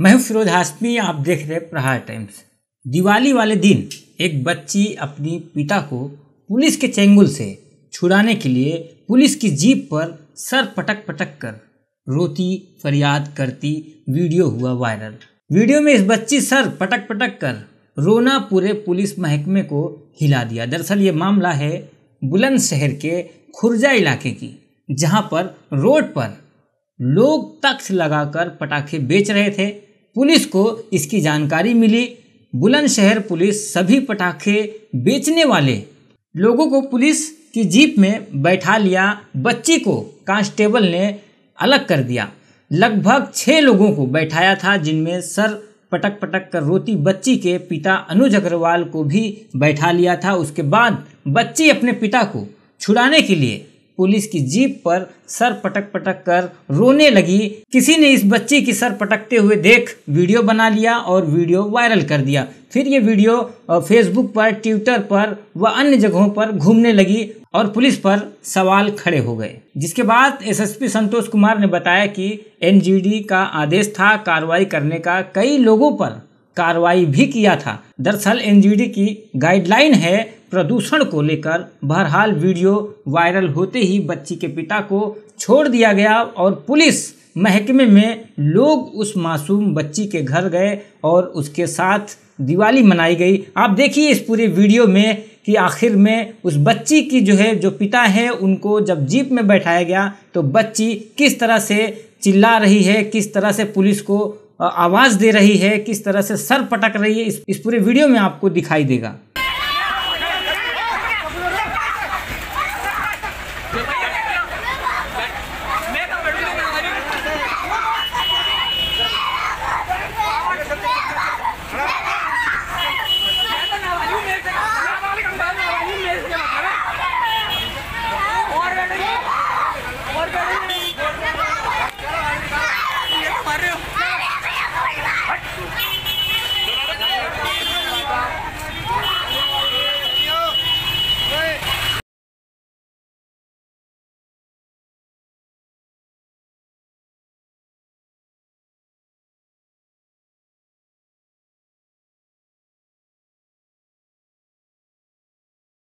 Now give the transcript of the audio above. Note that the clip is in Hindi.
मैं फिरोज हाशमी आप देख रहे प्रहार टाइम्स दिवाली वाले दिन एक बच्ची अपनी पिता को पुलिस के चेंगुल से छुड़ाने के लिए पुलिस की जीप पर सर पटक पटक कर रोती फरियाद करती वीडियो हुआ वायरल वीडियो में इस बच्ची सर पटक पटक कर रोना पूरे पुलिस महकमे को हिला दिया दरअसल ये मामला है बुलंदशहर के खुरजा इलाके की जहाँ पर रोड पर लोग तख्त लगाकर पटाखे बेच रहे थे पुलिस को इसकी जानकारी मिली बुलंदशहर पुलिस सभी पटाखे बेचने वाले लोगों को पुलिस की जीप में बैठा लिया बच्ची को कांस्टेबल ने अलग कर दिया लगभग छः लोगों को बैठाया था जिनमें सर पटक पटक कर रोती बच्ची के पिता अनुज अग्रवाल को भी बैठा लिया था उसके बाद बच्ची अपने पिता को छुड़ाने के लिए पुलिस की जीप पर सर पटक पटक कर रोने लगी किसी ने इस बच्ची की सर पटकते हुए देख वीडियो बना लिया और वीडियो वायरल कर दिया फिर ये वीडियो फेसबुक पर ट्विटर पर व अन्य जगहों पर घूमने लगी और पुलिस पर सवाल खड़े हो गए जिसके बाद एसएसपी संतोष कुमार ने बताया कि एनजीडी का आदेश था कार्रवाई करने का कई लोगों पर कार्रवाई भी किया था दरअसल एनजीडी की गाइडलाइन है प्रदूषण को लेकर बहरहाल वीडियो वायरल होते ही बच्ची के पिता को छोड़ दिया गया और पुलिस महकमे में लोग उस मासूम बच्ची के घर गए और उसके साथ दिवाली मनाई गई आप देखिए इस पूरे वीडियो में कि आखिर में उस बच्ची की जो है जो पिता है उनको जब जीप में बैठाया गया तो बच्ची किस तरह से चिल्ला रही है किस तरह से पुलिस को आवाज़ दे रही है किस तरह से सर पटक रही है इस, इस पूरे वीडियो में आपको दिखाई देगा